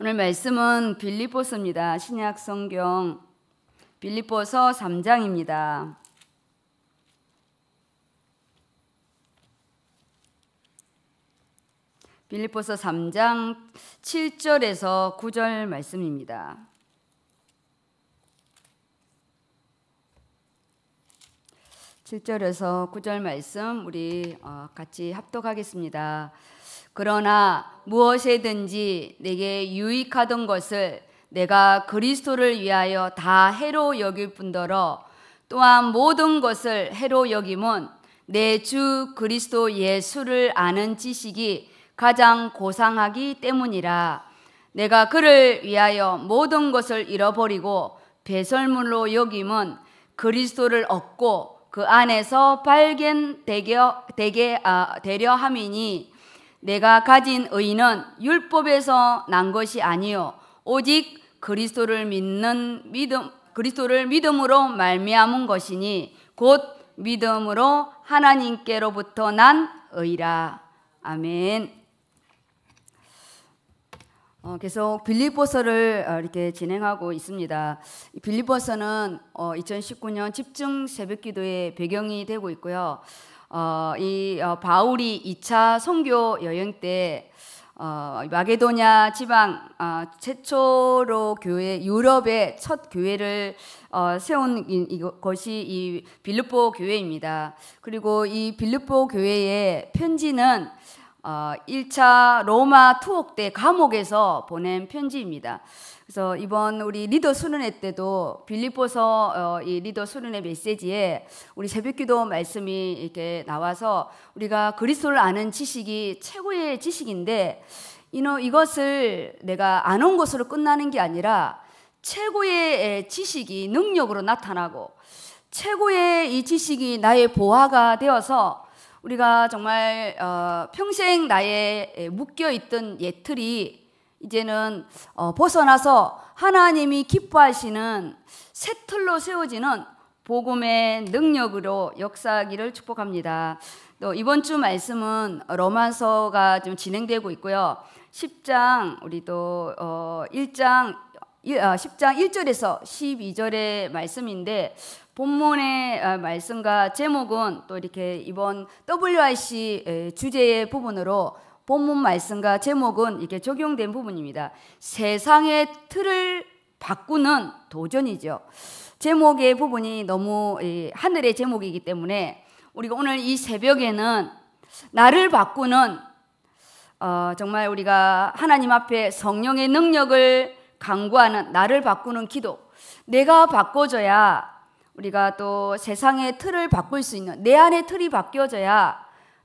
오늘 말씀은 빌립보서입니다. 신약 성경 빌립보서 3장입니다. 빌립보서 3장 7절에서 9절 말씀입니다. 칠절에서구절 말씀 우리 어, 같이 합독하겠습니다. 그러나 무엇이든지 내게 유익하던 것을 내가 그리스도를 위하여 다 해로 여길 뿐더러 또한 모든 것을 해로 여김은 내 주 그리스도 예수를 아는 지식이 가장 고상하기 때문이라 내가 그를 위하여 모든 것을 잃어버리고 배설물로 여김은 그리스도를 얻고 그 안에서 발견되게 아, 되려 함이니 내가 가진 의는 율법에서 난 것이 아니요 오직 그리스도를 믿는 믿음 그리스도를 믿음으로 말미암은 것이니 곧 믿음으로 하나님께로부터 난 의라 아멘. 어, 계속 빌립보서를 어, 이렇게 진행하고 있습니다. 빌립보서는 어, 2019년 집중 새벽기도의 배경이 되고 있고요. 어, 이 어, 바울이 2차 선교 여행 때 어, 마게도냐 지방 어, 최초로 교회 유럽의 첫 교회를 어, 세운 이, 이것이 이 빌립보 교회입니다. 그리고 이 빌립보 교회의 편지는 어, 1차 로마 투옥 때 감옥에서 보낸 편지입니다. 그래서 이번 우리 리더 수련회 때도 빌립보서 어, 이 리더 수련회 메시지에 우리 새벽기도 말씀이 이렇게 나와서 우리가 그리스도를 아는 지식이 최고의 지식인데 이너 이것을 내가 아는 것으로 끝나는 게 아니라 최고의 지식이 능력으로 나타나고 최고의 이 지식이 나의 보화가 되어서 우리가 정말 어, 평생 나의 묶여 있던 예틀이 이제는 어, 벗어나서 하나님이 기뻐하시는 새 틀로 세워지는 복음의 능력으로 역사하기를 축복합니다. 또 이번 주 말씀은 로마서가 좀 진행되고 있고요. 10장 우리도 어, 1장 10장 아, 1절에서 12절의 말씀인데 본문의 아, 말씀과 제목은 또 이렇게 이번 w i c 주제의 부분으로 본문 말씀과 제목은 이렇게 적용된 부분입니다. 세상의 틀을 바꾸는 도전이죠. 제목의 부분이 너무 하늘의 제목이기 때문에 우리가 오늘 이 새벽에는 나를 바꾸는 어, 정말 우리가 하나님 앞에 성령의 능력을 강구하는 나를 바꾸는 기도. 내가 바꿔져야 우리가 또 세상의 틀을 바꿀 수 있는 내 안의 틀이 바뀌어져야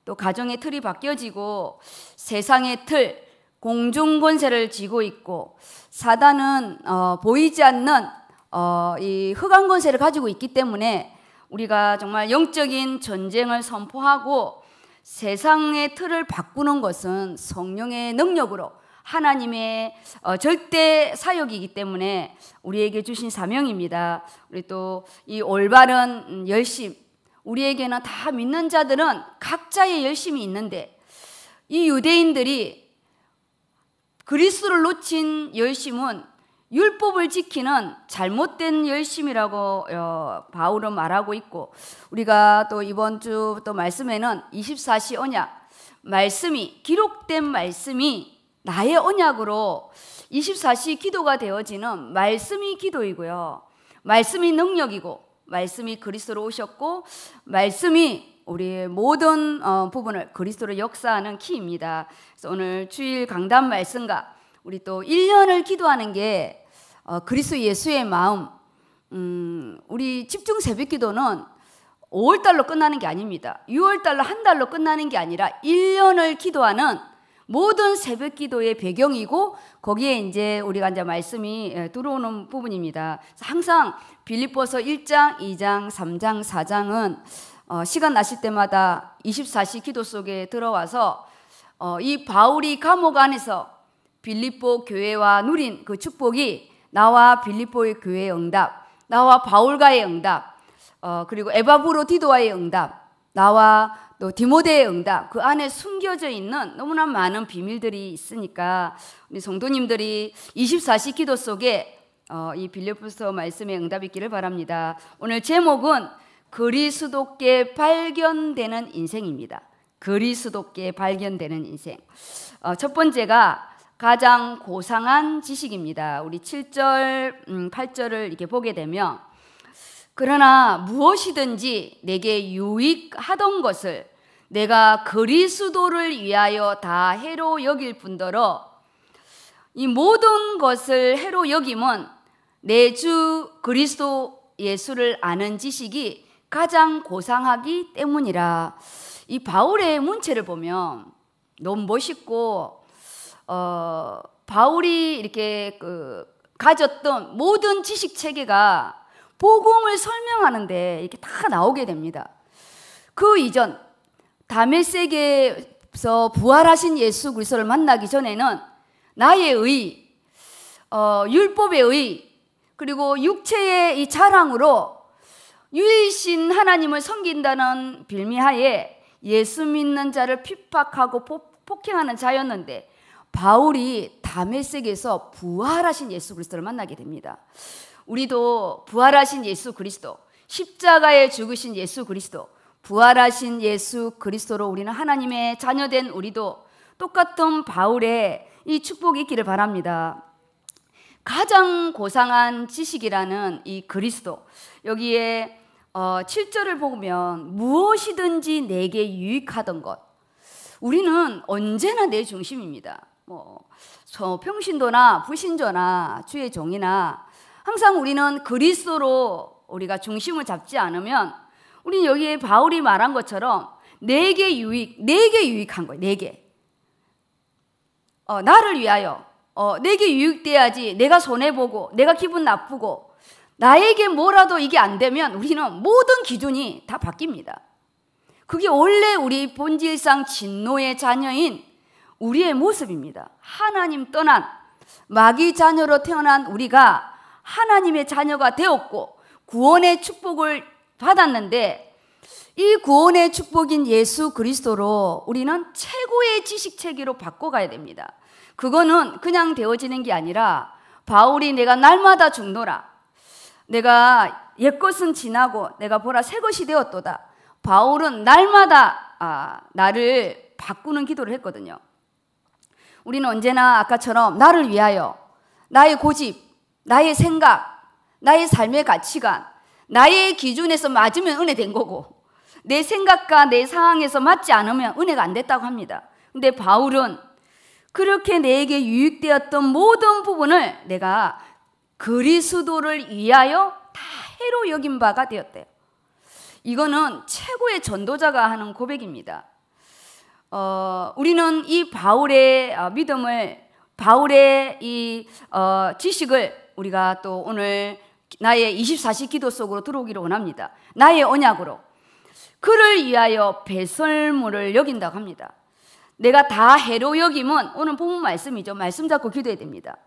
또 가정의 틀이 바뀌어지고 세상의 틀 공중 권세를 쥐고 있고 사단은 어, 보이지 않는 어, 이 흑암 권세를 가지고 있기 때문에 우리가 정말 영적인 전쟁을 선포하고 세상의 틀을 바꾸는 것은 성령의 능력으로 하나님의 어, 절대 사역이기 때문에 우리에게 주신 사명입니다. 우리 또 이 올바른 음, 열심, 우리에게는 다 믿는 자들은 각자의 열심이 있는데 이 유대인들이 그리스를 놓친 열심은 율법을 지키는 잘못된 열심이라고 어, 바울은 말하고 있고 우리가 또 이번 주 또 말씀에는 24시 언약 말씀이 기록된 말씀이 나의 언약으로 24시 기도가 되어지는 말씀이 기도이고요. 말씀이 능력이고, 말씀이 그리스도로 오셨고, 말씀이 우리의 모든 어, 부분을 그리스도로 역사하는 키입니다. 그래서 오늘 주일 강단 말씀과 우리 또 1년을 기도하는 게 어, 그리스도 예수의 마음, 음, 우리 집중 새벽 기도는 5월달로 끝나는 게 아닙니다. 6월달로 한 달로 끝나는 게 아니라 1년을 기도하는 모든 새벽 기도의 배경이고 거기에 이제 우리가 이제 말씀이 예, 들어오는 부분입니다. 항상 빌립보서 1장, 2장, 3장, 4장은 어, 시간 나실 때마다 24시 기도 속에 들어와서 어, 이 바울이 감옥 안에서 빌립보 교회와 누린 그 축복이 나와 빌립보의 교회의 응답, 나와 바울과의 응답, 어, 그리고 에바브로 디도와의 응답, 나와 또 디모데의 응답 그 안에 숨겨져 있는 너무나 많은 비밀들이 있으니까 우리 성도님들이 24시 기도 속에 어, 이 빌립보서 말씀의 응답 있기를 바랍니다. 오늘 제목은 그리스도께 발견되는 인생입니다. 그리스도께 발견되는 인생. 어, 첫 번째가 가장 고상한 지식입니다. 우리 7절, 8절을 음, 이렇게 보게 되면 그러나 무엇이든지 내게 유익하던 것을 내가 그리스도를 위하여 다 해로 여길 뿐더러 이 모든 것을 해로 여김은 내 주 그리스도 예수를 아는 지식이 가장 고상하기 때문이라. 이 바울의 문체를 보면 너무 멋있고 어 바울이 이렇게 그 가졌던 모든 지식 체계가 복음을 설명하는데 이렇게 다 나오게 됩니다. 그 이전 다메섹에서 부활하신 예수 그리스도를 만나기 전에는 나의 의, 어, 율법의 의, 그리고 육체의 이 자랑으로 유일신 하나님을 섬긴다는 빌미하에 예수 믿는 자를 핍박하고 폭행하는 자였는데 바울이 다메섹에서 부활하신 예수 그리스도를 만나게 됩니다. 우리도 부활하신 예수 그리스도, 십자가에 죽으신 예수 그리스도, 부활하신 예수 그리스도로 우리는 하나님의 자녀된 우리도 똑같은 바울의 이 축복이 있기를 바랍니다. 가장 고상한 지식이라는 이 그리스도. 여기에 어, 7절을 보면 무엇이든지 내게 유익하던 것. 우리는 언제나 내 중심입니다. 뭐, 평신도나 부신조나 주의 종이나 항상 우리는 그리스도로 우리가 중심을 잡지 않으면 우리는 여기에 바울이 말한 것처럼 네개 유익, 내게 유익한 거예요. 내게. 어, 나를 위하여 어, 내게 유익돼야지 내가 손해보고 내가 기분 나쁘고 나에게 뭐라도 이게 안 되면 우리는 모든 기준이 다 바뀝니다. 그게 원래 우리 본질상 진노의 자녀인 우리의 모습입니다. 하나님 떠난 마귀 자녀로 태어난 우리가 하나님의 자녀가 되었고 구원의 축복을 받았는데 이 구원의 축복인 예수 그리스도로 우리는 최고의 지식 체계로 바꿔가야 됩니다. 그거는 그냥 되어지는 게 아니라 바울이 내가 날마다 죽노라. 내가 옛것은 지나고 내가 보라 새것이 되었도다. 바울은 날마다 아, 나를 바꾸는 기도를 했거든요. 우리는 언제나 아까처럼 나를 위하여 나의 고집, 나의 생각, 나의 삶의 가치관, 나의 기준에서 맞으면 은혜 된 거고 내 생각과 내 상황에서 맞지 않으면 은혜가 안 됐다고 합니다. 근데 바울은 그렇게 내게 유익되었던 모든 부분을 내가 그리스도를 위하여 다 해로 여긴 바가 되었대요. 이거는 최고의 전도자가 하는 고백입니다. 어, 우리는 이 바울의 어, 믿음을, 바울의 이 어, 지식을 우리가 또 오늘 나의 24시 기도 속으로 들어오기를 원합니다. 나의 언약으로 그를 위하여 배설물을 여긴다고 합니다. 내가 다 해로 여김은 오늘 본문 말씀이죠. 말씀 잡고 기도해야 됩니다.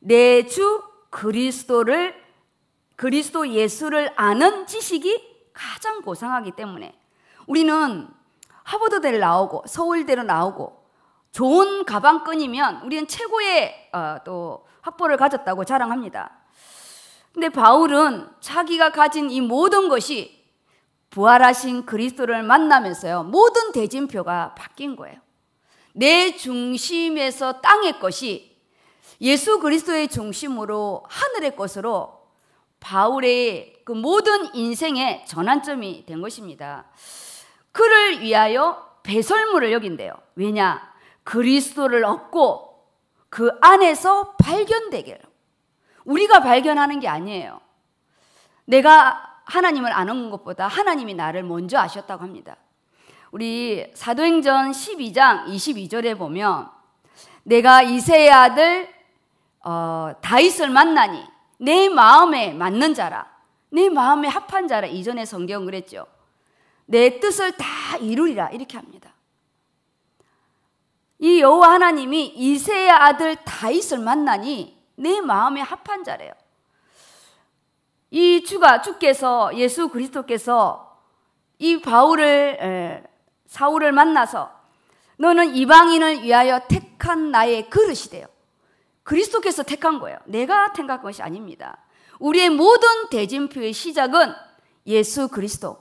내 주 그리스도를 그리스도 예수를 아는 지식이 가장 고상하기 때문에 우리는 하버드대를 나오고 서울대를 나오고 좋은 가방끈이면 우리는 최고의 어, 또 확보를 가졌다고 자랑합니다. 근데 바울은 자기가 가진 이 모든 것이 부활하신 그리스도를 만나면서요. 모든 대진표가 바뀐 거예요. 내 중심에서 땅의 것이 예수 그리스도의 중심으로 하늘의 것으로 바울의 그 모든 인생의 전환점이 된 것입니다. 그를 위하여 배설물을 여긴대요. 왜냐? 그리스도를 얻고 그 안에서 발견되길. 우리가 발견하는 게 아니에요. 내가 하나님을 아는 것보다 하나님이 나를 먼저 아셨다고 합니다. 우리 사도행전 12장 22절에 보면 내가 이세의 아들 어, 다윗을 만나니 내 마음에 맞는 자라 내 마음에 합한 자라 이전에 성경 그랬죠. 내 뜻을 다 이루리라 이렇게 합니다. 이 여호와 하나님이 이세의 아들 다윗을 만나니 내 마음에 합한 자래요. 이 주가 주께서 예수 그리스도께서 이 바울을 에, 사울을 만나서 너는 이방인을 위하여 택한 나의 그릇이래요. 그리스도께서 택한 거예요. 내가 택한 것이 아닙니다. 우리의 모든 대진표의 시작은 예수 그리스도,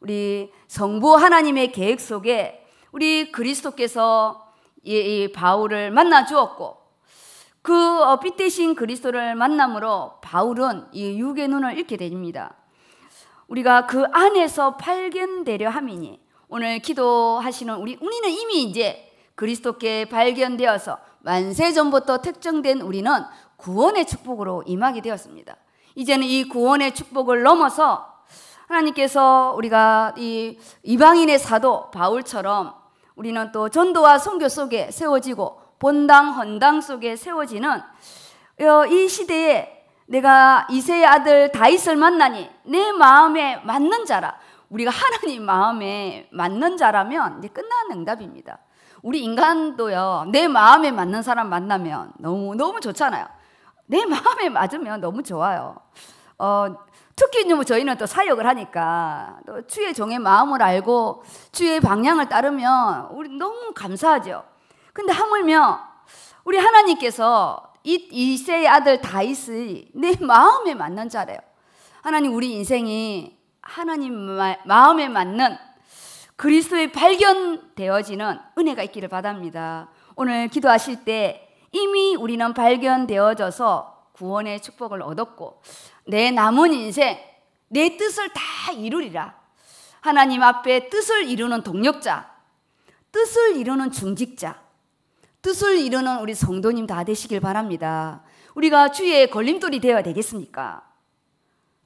우리 성부 하나님의 계획 속에 우리 그리스도께서 이, 바울을 만나 주었고 그빛 대신 어, 그리스도를 만남으로 바울은 이 육의 눈을 잃게 됩니다. 우리가 그 안에서 발견되려 함이니 오늘 기도하시는 우리 우리는 이미 이제 그리스도께 발견되어서 만세 전부터 택정된 우리는 구원의 축복으로 임하게 되었습니다. 이제는 이 구원의 축복을 넘어서 하나님께서 우리가 이 이방인의 사도 바울처럼 우리는 또 전도와 선교 속에 세워지고 본당 헌당 속에 세워지는 어, 이 시대에 내가 이세의 아들 다윗을 만나니 내 마음에 맞는 자라 우리가 하나님 마음에 맞는 자라면 이제 끝나는 응답입니다. 우리 인간도요 내 마음에 맞는 사람 만나면 너무 너무 좋잖아요. 내 마음에 맞으면 너무 좋아요. 어, 특히 이제 뭐 저희는 또 사역을 하니까 또 주의 종의 마음을 알고 주의 방향을 따르면 우리 너무 감사하죠. 근데 하물며 우리 하나님께서 이 이세의 아들 다윗이 내 마음에 맞는 자래요. 하나님 우리 인생이 하나님 마음에 맞는 그리스도의 발견되어지는 은혜가 있기를 바랍니다. 오늘 기도하실 때 이미 우리는 발견되어져서 구원의 축복을 얻었고 내 남은 인생, 내 뜻을 다 이루리라. 하나님 앞에 뜻을 이루는 동력자, 뜻을 이루는 중직자, 뜻을 이루는 우리 성도님 다 되시길 바랍니다. 우리가 주의 걸림돌이 되어야 되겠습니까?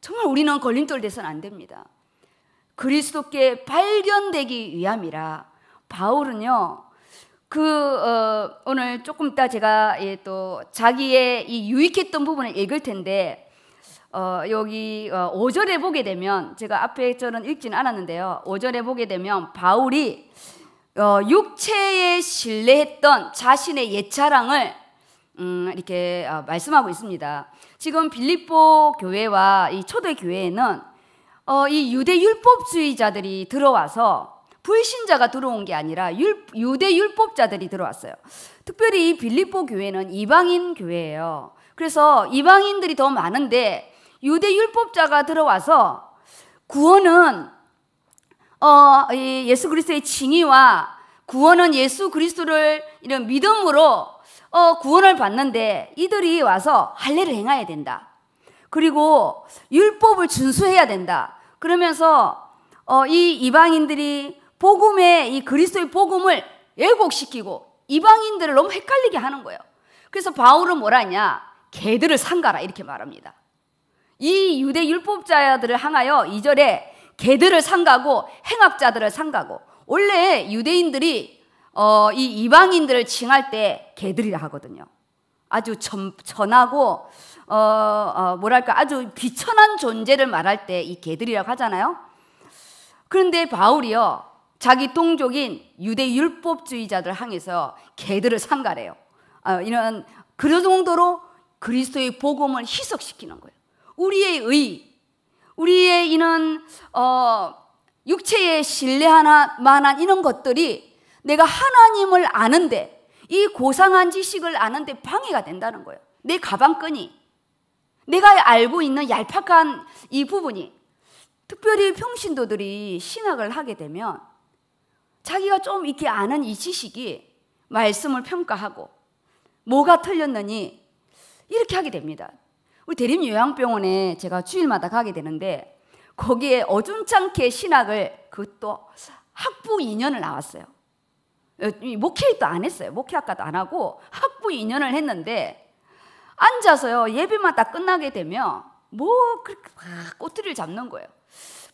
정말 우리는 걸림돌 돼선 안 됩니다. 그리스도께 발견되기 위함이라. 바울은요, 그, 어, 오늘 조금 이따 제가 예, 또 자기의 이 유익했던 부분을 읽을 텐데, 어, 여기 어, 5절에 보게 되면 제가 앞에 저는 읽지는 않았는데요. 5절에 보게 되면 바울이 어, 육체에 신뢰했던 자신의 옛자랑을 음, 이렇게 어, 말씀하고 있습니다. 지금 빌립보 교회와 이 초대 교회에는 어, 이 유대 율법주의자들이 들어와서 불신자가 들어온 게 아니라 율, 유대 율법자들이 들어왔어요. 특별히 이 빌립보 교회는 이방인 교회예요. 그래서 이방인들이 더 많은데 유대 율법자가 들어와서 구원은 어, 예수 그리스도의 칭의와 구원은 예수 그리스도를 이런 믿음으로 어, 구원을 받는데 이들이 와서 할례를 행해야 된다. 그리고 율법을 준수해야 된다. 그러면서 어, 이 이방인들이 복음의 이 그리스도의 복음을 왜곡시키고 이방인들을 너무 헷갈리게 하는 거예요. 그래서 바울은 뭐라 하냐? 개들을 삼가라 이렇게 말합니다. 이 유대 율법자들을 향하여 이절에 개들을 상가고 행악자들을 상가고 원래 유대인들이 어, 이 이방인들을 칭할 때 개들이라 하거든요. 아주 천, 천하고 어, 어, 뭐랄까 아주 귀천한 존재를 말할 때 이 개들이라고 하잖아요. 그런데 바울이요 자기 동족인 유대 율법주의자들 향해서 개들을 상가래요. 어, 이런 그 정도로 그리스도의 복음을 희석시키는 거예요. 우리의 의, 우리의 이런 어, 육체의 신뢰 하나 만한 이런 것들이 내가 하나님을 아는데 이 고상한 지식을 아는데 방해가 된다는 거예요. 내 가방끈이 내가 알고 있는 얄팍한 이 부분이 특별히 평신도들이 신학을 하게 되면 자기가 좀 이렇게 아는 이 지식이 말씀을 평가하고 뭐가 틀렸느니 이렇게 하게 됩니다. 우리 대림 요양병원에 제가 주일마다 가게 되는데 거기에 어중창케 신학을 그것도 학부 2년을 나왔어요. 어, 목회도 안 했어요. 목회학과도 안 하고 학부 2년을 했는데 앉아서요 예배마다 끝나게 되면 뭐 그렇게 막 꼬투리를 잡는 거예요.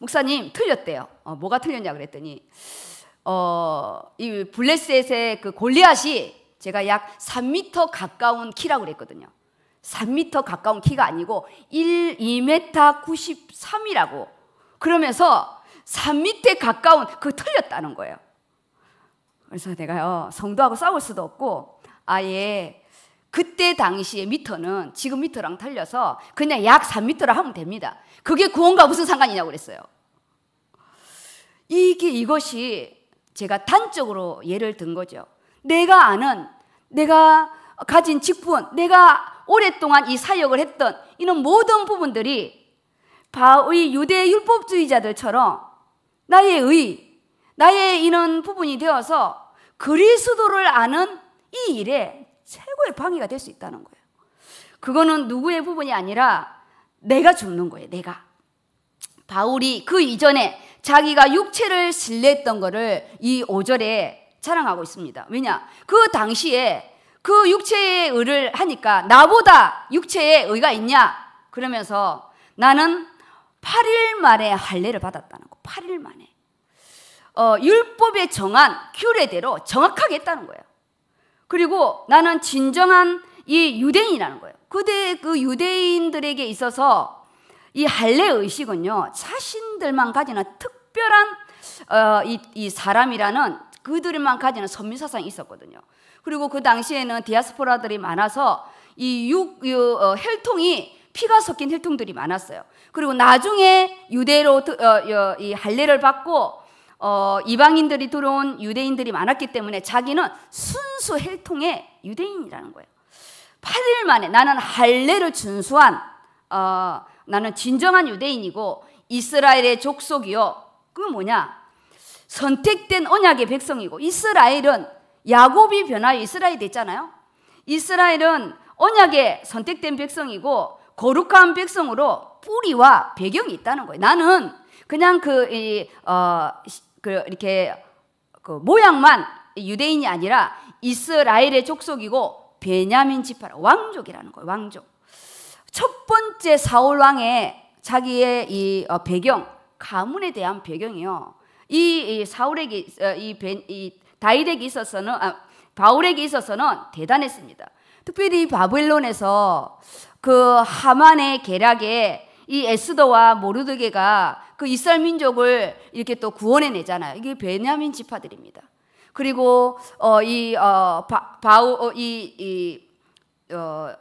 목사님 틀렸대요. 어, 뭐가 틀렸냐 그랬더니 어, 이 블레셋의 그 골리앗이 제가 약 3미터 가까운 키라고 그랬거든요. 3미터 가까운 키가 아니고 1, 2m 93이라고 그러면서 3미터 가까운 그 틀렸다는 거예요. 그래서 내가요 성도하고 싸울 수도 없고 아예 그때 당시의 미터는 지금 미터랑 틀려서 그냥 약 3미터라 하면 됩니다. 그게 구원과 무슨 상관이냐고 그랬어요. 이게 이것이 제가 단적으로 예를 든 거죠. 내가 아는 내가 가진 직분, 내가 오랫동안 이 사역을 했던 이런 모든 부분들이 바의 유대 율법주의자들처럼 나의 의, 나의 이런 부분이 되어서 그리스도를 아는 이 일에 최고의 방해가 될 수 있다는 거예요. 그거는 누구의 부분이 아니라 내가 죽는 거예요, 내가. 바울이 그 이전에 자기가 육체를 신뢰했던 거를 이 5절에 자랑하고 있습니다. 왜냐? 그 당시에 그 육체의 의를 하니까 나보다 육체의 의가 있냐? 그러면서 나는 8일 만에 할례를 받았다는 거. 8일 만에. 어, 율법에 정한 규례대로 정확하게 했다는 거예요. 그리고 나는 진정한 이 유대인이라는 거예요. 그대 그 유대인들에게 있어서 이 할례 의식은요 자신들만 가지는 특별한 어, 이, 이 사람이라는 그들만 가지는 선민 사상이 있었거든요. 그리고 그 당시에는 디아스포라들이 많아서 이 육, 어, 혈통이 피가 섞인 혈통들이 많았어요. 그리고 나중에 유대로 어, 이 할례를 받고 어, 이방인들이 들어온 유대인들이 많았기 때문에 자기는 순수 혈통의 유대인이라는 거예요. 8일 만에 나는 할례를 준수한 어, 나는 진정한 유대인이고 이스라엘의 족속이요. 그 뭐냐? 선택된 언약의 백성이고 이스라엘은 야곱이 변화여 이스라엘이 됐잖아요. 이스라엘은 언약에 선택된 백성이고 거룩한 백성으로 뿌리와 배경이 있다는 거예요. 나는 그냥 그, 이, 어, 그, 이렇게 그 모양만 유대인이 아니라 이스라엘의 족속이고 베냐민 지파라 왕족이라는 거예요. 왕족. 첫 번째 사울 왕의 자기의 이 어, 배경 가문에 대한 배경이요. 이, 사울에게 어, 이, 이 다윗에게 있어서는 아, 바울에게 있어서는 대단했습니다. 특별히 바벨론에서 그 하만의 계략에 이 에스더와 모르드게가 그 이스라엘 민족을 이렇게 또 구원해내잖아요. 이게 베냐민 지파들입니다. 그리고 어, 이 어, 바, 우 어, 이, 이 어,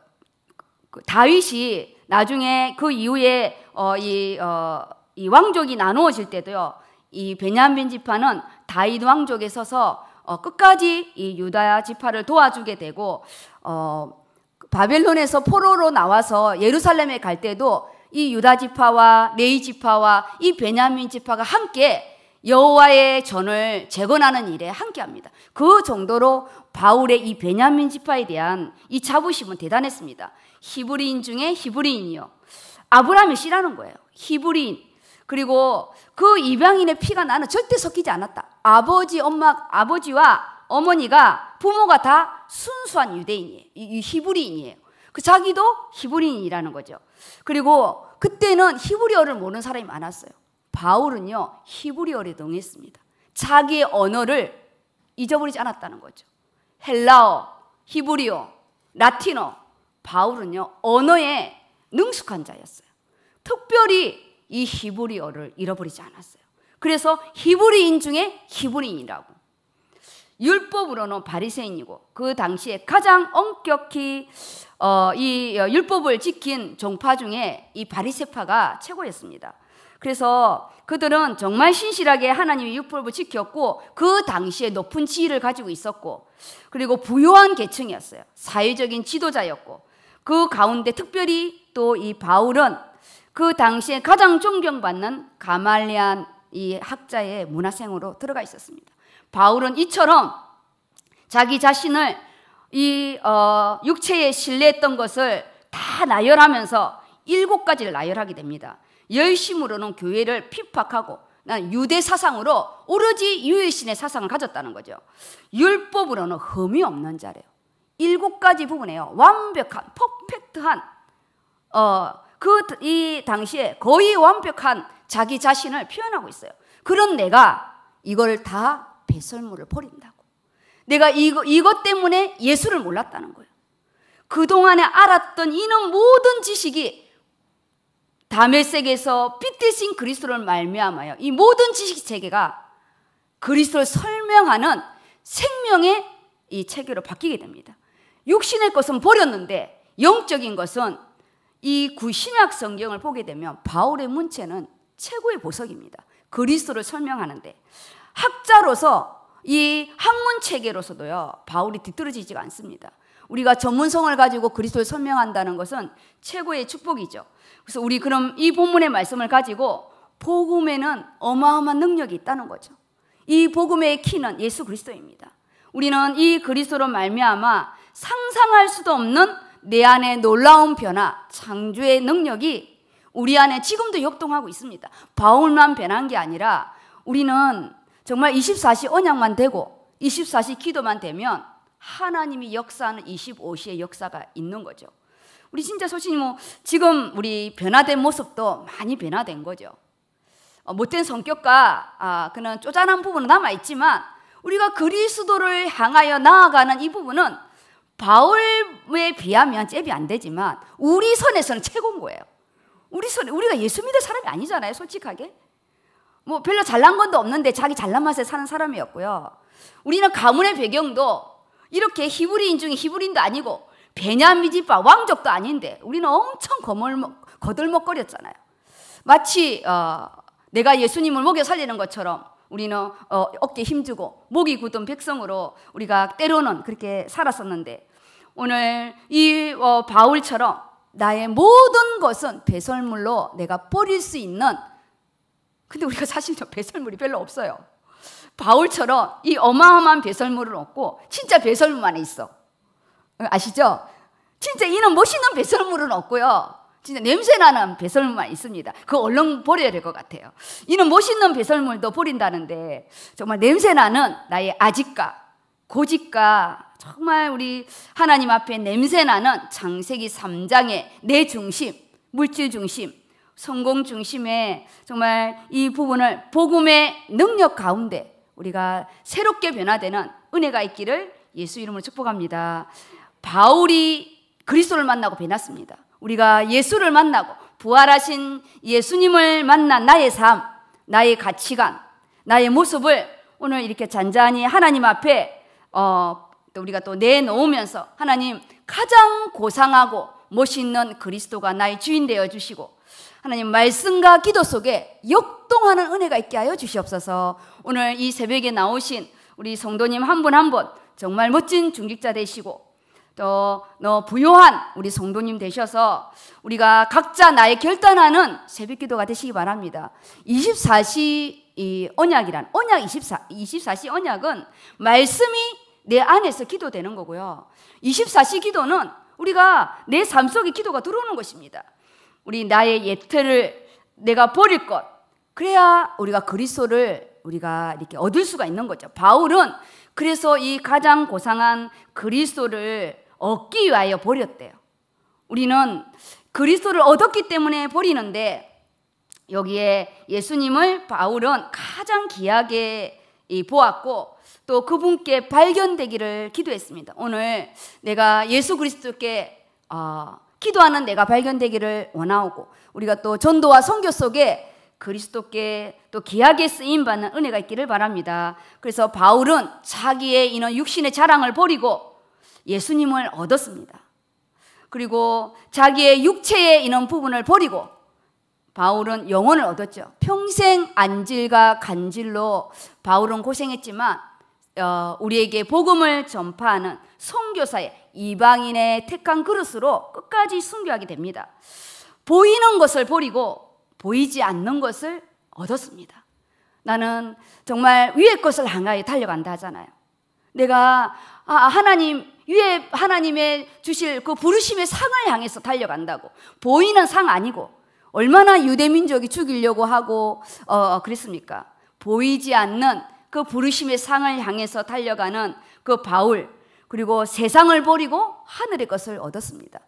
그 다윗이 나중에 그 이후에 어, 이, 어, 이 왕족이 나누어질 때도요. 이 베냐민 지파는 다윗 왕족에 서서 어, 끝까지 이 유다 야 지파를 도와주게 되고 어, 바벨론에서 포로로 나와서 예루살렘에 갈 때도 이 유다 지파와 레이 지파와 이 베냐민 지파가 함께 여호와의 전을 재건하는 일에 함께합니다. 그 정도로 바울의 이 베냐민 지파에 대한 이 자부심은 대단했습니다. 히브리인 중에 히브리인이요. 아브라함이 씨라는 거예요. 히브리인. 그리고 그 입양인의 피가 나는 절대 섞이지 않았다. 아버지, 엄마, 아버지와 어머니가 부모가 다 순수한 유대인이에요. 히브리인이에요. 그 자기도 히브리인이라는 거죠. 그리고 그때는 히브리어를 모르는 사람이 많았어요. 바울은요, 히브리어를 능했습니다. 자기의 언어를 잊어버리지 않았다는 거죠. 헬라어, 히브리어, 라틴어, 바울은요, 언어에 능숙한 자였어요. 특별히 이 히브리어를 잃어버리지 않았어요. 그래서 히브리인 중에 히브리인이라고. 율법으로는 바리새인이고 그 당시에 가장 엄격히 어, 이 율법을 지킨 종파 중에 이 바리새파가 최고였습니다. 그래서 그들은 정말 신실하게 하나님의 율법을 지켰고 그 당시에 높은 지위를 가지고 있었고 그리고 부유한 계층이었어요. 사회적인 지도자였고 그 가운데 특별히 또 이 바울은 그 당시에 가장 존경받는 가말리안 이 학자의 문화생으로 들어가 있었습니다. 바울은 이처럼 자기 자신을 이 어, 육체에 신뢰했던 것을 다 나열하면서 일곱 가지를 나열하게 됩니다. 열심으로는 교회를 핍박하고 난 유대 사상으로 오로지 유일신의 사상을 가졌다는 거죠. 율법으로는 흠이 없는 자래요. 일곱 가지 부분에요. 완벽한, 퍼펙트한 어, 그이 당시에 거의 완벽한 자기 자신을 표현하고 있어요. 그런 내가 이걸 다 배설물을 버린다고. 내가 이거, 이것 때문에 예수를 몰랐다는 거예요. 그동안에 알았던 이런 모든 지식이 다메섹에서 삐뜨신 그리스도를 말미암아요. 이 모든 지식 체계가 그리스도를 설명하는 생명의 이 체계로 바뀌게 됩니다. 육신의 것은 버렸는데 영적인 것은 이 구신약 성경을 보게 되면 바울의 문체는 최고의 보석입니다. 그리스도를 설명하는데 학자로서 이 학문 체계로서도요 바울이 뒤떨어지지가 않습니다. 우리가 전문성을 가지고 그리스도를 설명한다는 것은 최고의 축복이죠. 그래서 우리 그럼 이 본문의 말씀을 가지고 복음에는 어마어마한 능력이 있다는 거죠. 이 복음의 키는 예수 그리스도입니다. 우리는 이 그리스도로 말미암아 상상할 수도 없는 내 안에 놀라운 변화, 창조의 능력이 우리 안에 지금도 역동하고 있습니다. 바울만 변한 게 아니라 우리는 정말 24시 언약만 되고 24시 기도만 되면 하나님이 역사하는 25시의 역사가 있는 거죠. 우리 진짜 솔직히 뭐 지금 우리 변화된 모습도 많이 변화된 거죠. 어, 못된 성격과 아, 그는 쪼잔한 부분은 남아 있지만 우리가 그리스도를 향하여 나아가는 이 부분은 바울에 비하면 잽이 안 되지만 우리 선에서는 최고인 거예요. 우리 선 우리가 예수 믿을 사람이 아니잖아요, 솔직하게. 뭐 별로 잘난 건도 없는데 자기 잘난 맛에 사는 사람이었고요. 우리는 가문의 배경도 이렇게 히브리인 중에 히브리인도 아니고 베냐민 집파 왕족도 아닌데 우리는 엄청 거들먹, 거들먹거렸잖아요. 마치 어, 내가 예수님을 먹여 살리는 것처럼 우리는 어, 어깨 힘주고 목이 굳은 백성으로 우리가 때로는 그렇게 살았었는데 오늘 이 어, 바울처럼 나의 모든 것은 배설물로 내가 버릴 수 있는 근데 우리가 사실 배설물이 별로 없어요. 바울처럼 이 어마어마한 배설물은 없고 진짜 배설물만 있어. 아시죠? 진짜 이는 멋있는 배설물은 없고요. 진짜 냄새나는 배설물만 있습니다. 그 얼른 버려야 될 것 같아요. 이는 멋있는 배설물도 버린다는데 정말 냄새나는 나의 아집과 고집과 정말 우리 하나님 앞에 냄새나는 장세기 3장의 내 중심, 물질 중심, 성공 중심의 정말 이 부분을 복음의 능력 가운데 우리가 새롭게 변화되는 은혜가 있기를 예수 이름으로 축복합니다. 바울이 그리스도를 만나고 변했습니다. 우리가 예수를 만나고 부활하신 예수님을 만난 나의 삶, 나의 가치관, 나의 모습을 오늘 이렇게 잔잔히 하나님 앞에 어, 또 우리가 또 내놓으면서 하나님 가장 고상하고 멋있는 그리스도가 나의 주인 되어 주시고 하나님 말씀과 기도 속에 역동하는 은혜가 있게 하여 주시옵소서. 오늘 이 새벽에 나오신 우리 성도님 한 분 한 분 정말 멋진 중직자 되시고 또너 부요한 우리 성도님 되셔서 우리가 각자 나의 결단하는 새벽기도가 되시기 바랍니다. 24시 이 언약이란 언약 24 24시 언약은 말씀이 내 안에서 기도되는 거고요. 24시 기도는 우리가 내 삶 속에 기도가 들어오는 것입니다. 우리 나의 예태를 내가 버릴 것 그래야 우리가 그리스도를 우리가 이렇게 얻을 수가 있는 거죠. 바울은 그래서 이 가장 고상한 그리스도를 얻기 위하여 버렸대요. 우리는 그리스도를 얻었기 때문에 버리는데 여기에 예수님을 바울은 가장 귀하게 보았고 또 그분께 발견되기를 기도했습니다. 오늘 내가 예수 그리스도께 어, 기도하는 내가 발견되기를 원하고 우리가 또 전도와 선교 속에 그리스도께 또 귀하게 쓰임 받는 은혜가 있기를 바랍니다. 그래서 바울은 자기의 이런 육신의 자랑을 버리고 예수님을 얻었습니다. 그리고 자기의 육체의 이런 부분을 버리고 바울은 영혼을 얻었죠. 평생 안질과 간질로 바울은 고생했지만 어, 우리에게 복음을 전파하는 선교사의 이방인의 택한 그릇으로 끝까지 순교하게 됩니다. 보이는 것을 버리고 보이지 않는 것을 얻었습니다. 나는 정말 위의 것을 향하여 달려간다 하잖아요. 내가 아, 하나님 위에 하나님의 주실 그 부르심의 상을 향해서 달려간다고. 보이는 상 아니고 얼마나 유대민족이 죽이려고 하고 어, 어 그랬습니까? 보이지 않는 그 부르심의 상을 향해서 달려가는 그 바울 그리고 세상을 버리고 하늘의 것을 얻었습니다.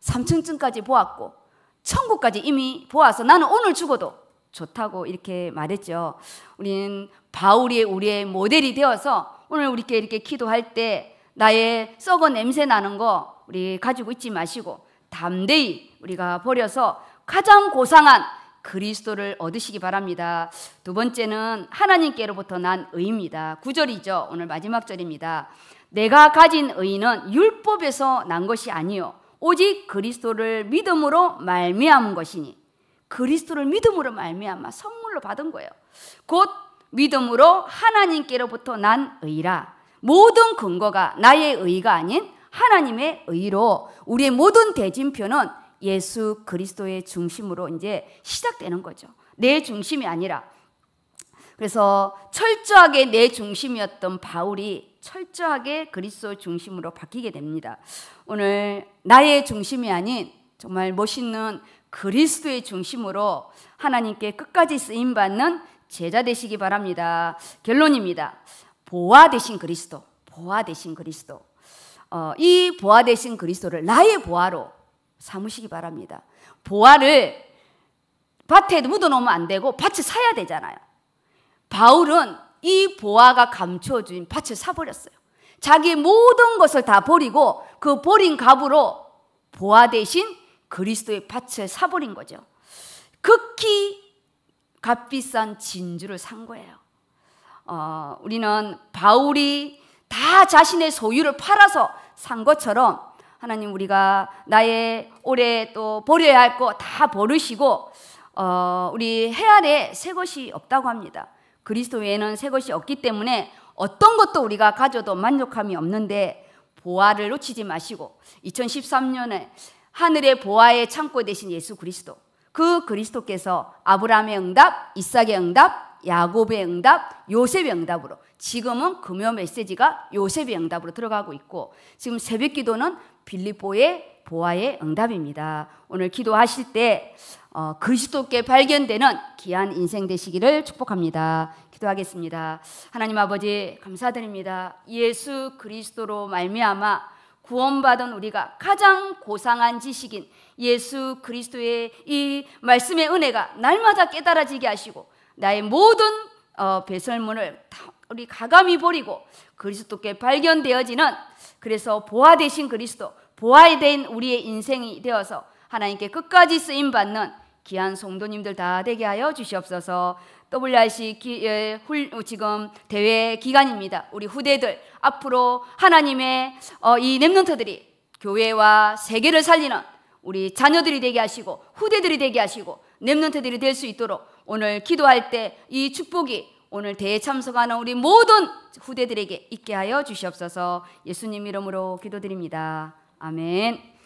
3층쯤까지 보았고 천국까지 이미 보아서 나는 오늘 죽어도 좋다고 이렇게 말했죠. 우리는 바울이 우리의 모델이 되어서 오늘 우리께 이렇게 기도할 때 나의 썩은 냄새 나는 거 우리 가지고 있지 마시고 담대히 우리가 버려서 가장 고상한 그리스도를 얻으시기 바랍니다. 두 번째는 하나님께로부터 난 의입니다. 구절이죠 오늘 마지막 절입니다. 내가 가진 의는 율법에서 난 것이 아니요 오직 그리스도를 믿음으로 말미암은 것이니 그리스도를 믿음으로 말미암아 선물로 받은 거예요. 곧 믿음으로 하나님께로부터 난 의라. 모든 근거가 나의 의가 아닌 하나님의 의로 우리의 모든 대진표는 예수 그리스도의 중심으로 이제 시작되는 거죠. 내 중심이 아니라. 그래서 철저하게 내 중심이었던 바울이 철저하게 그리스도 중심으로 바뀌게 됩니다. 오늘 나의 중심이 아닌 정말 멋있는 그리스도의 중심으로 하나님께 끝까지 쓰임 받는 제자 되시기 바랍니다. 결론입니다. 보아 대신 그리스도, 보아 대신 그리스도. 어, 이 보아 대신 그리스도를 나의 보아로 삼으시기 바랍니다. 보아를 밭에 묻어놓으면 안 되고 밭을 사야 되잖아요. 바울은 이 보아가 감춰준 밭을 사버렸어요. 자기 모든 것을 다 버리고 그 버린 값으로 보아 대신 그리스도의 밭을 사버린 거죠. 극히 값비싼 진주를 산 거예요. 어, 우리는 바울이 다 자신의 소유를 팔아서 산 것처럼 하나님 우리가 나의 올해 또 버려야 할 거 다 버리시고 어, 우리 해 아래 새 것이 없다고 합니다. 그리스도 외에는 새 것이 없기 때문에 어떤 것도 우리가 가져도 만족함이 없는데 보아를 놓치지 마시고 2013년에 하늘의 보아의 창고 대신 예수 그리스도 그 그리스도께서 아브라함의 응답, 이삭의 응답, 야곱의 응답, 요셉의 응답으로 지금은 금요 메시지가 요셉의 응답으로 들어가고 있고 지금 새벽 기도는 빌리보의 보아의 응답입니다. 오늘 기도하실 때 어, 그리스도께 발견되는 귀한 인생 되시기를 축복합니다. 기도하겠습니다. 하나님 아버지 감사드립니다. 예수 그리스도로 말미암아 구원받은 우리가 가장 고상한 지식인 예수 그리스도의 이 말씀의 은혜가 날마다 깨달아지게 하시고 나의 모든 어, 배설문을 다 우리 가감히 버리고 그리스도께 발견되어지는 그래서 보아 대신 그리스도, 보아에 대한 우리의 인생이 되어서 하나님께 끝까지 쓰임 받는 귀한 송도님들 다 되게 하여 주시옵소서. WRC 기, 예, 훌, 지금 대회 기간입니다. 우리 후대들 앞으로 하나님의 어, 이 렘넌트들이 교회와 세계를 살리는 우리 자녀들이 되게 하시고 후대들이 되게 하시고 렘넌트들이 될 수 있도록 오늘 기도할 때 이 축복이 오늘 대회 참석하는 우리 모든 후대들에게 있게 하여 주시옵소서 예수님 이름으로 기도드립니다. 아멘.